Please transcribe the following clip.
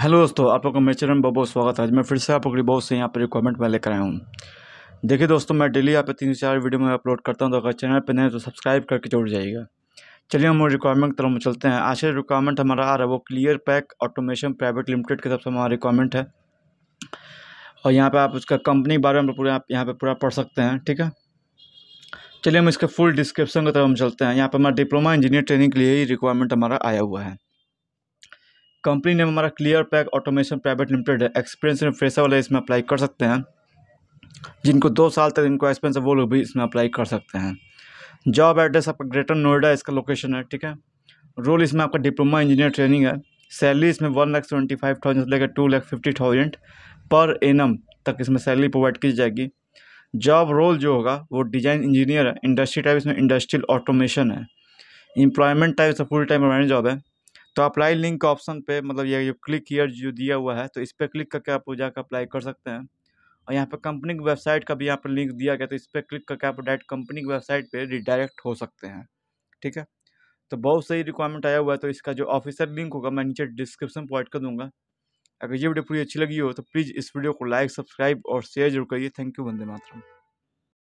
hello दोस्तों आप लोगों का मेरे चैनल में बहुत बहुत स्वागत है आज मैं फिर से आप लोग बहुत से यहाँ पर रिक्वायरमेंट में लेकर आया हूँ देखिए दोस्तों मैं डेली यहाँ पे तीन चार वीडियो में अपलोड करता हूँ तो अगर चैनल पर नहीं तो सब्सक्राइब करके जोड़ जाइएगा चलिए हम रिक्वायरमेंट की तरफ चलते हैं आज रिक्वायरमेंट हमारा आ रहा है वो clear pack automation private limited की तरफ से हमारा रिक्वायरमेंट है और यहाँ पर आप उसका कंपनी के बारे में पूरा आप यहाँ पर पूरा पढ़ सकते हैं ठीक है चलिए हम इसके फुल डिस्क्रिप्शन की तरफ हम चलते हैं यहाँ पर हमारा डिप्लोमा इंजीनियर ट्रेनिंग के लिए ही रिक्वायरमेंट हमारा आया हुआ है कंपनी नेम हमारा clear pack automation private limited है एक्सपीरियंस में फ्रेशर वाले इसमें अप्लाई कर सकते हैं जिनको दो साल तक इनको एक्सपीरियंस है वो लोग भी इसमें अप्लाई कर सकते हैं जॉब एड्रेस आपका ग्रेटर नोएडा इसका लोकेशन है ठीक है रोल इसमें आपका डिप्लोमा इंजीनियर ट्रेनिंग है सैलरी इसमें one lakh twenty five thousand से लेकर टू लाख फिफ्टी थाउजेंड पर एनम तक इसमें सैलरी प्रोवाइड की जाएगी जॉब रोल जो होगा वो डिजाइन इंजीनियर है इंडस्ट्री टाइप इसमें इंडस्ट्रियल ऑटोमेशन है एम्प्लॉयमेंट टाइप इसका फुल टाइम जॉब है तो अप्लाई लिंक का ऑप्शन पे मतलब ये जो क्लिक ईयर जो दिया हुआ है तो इस पर क्लिक करके आप जाकर अप्लाई कर सकते हैं और यहाँ पर कंपनी की वेबसाइट का भी यहाँ पर लिंक दिया गया तो इस पर क्लिक करके आप डायरेक्ट कंपनी की वेबसाइट पर रिडायरेक्ट हो सकते हैं ठीक है तो बहुत सही रिक्वायरमेंट आया हुआ है तो इसका जो ऑफिसर लिंक होगा मैं नीचे डिस्क्रिप्शन प्रोवाइड कर दूँगा अगर ये वीडियो पूरी अच्छी लगी हो तो प्लीज़ इस वीडियो को लाइक सब्सक्राइब और शेयर जरूर करिए थैंक यू वंदे मातरम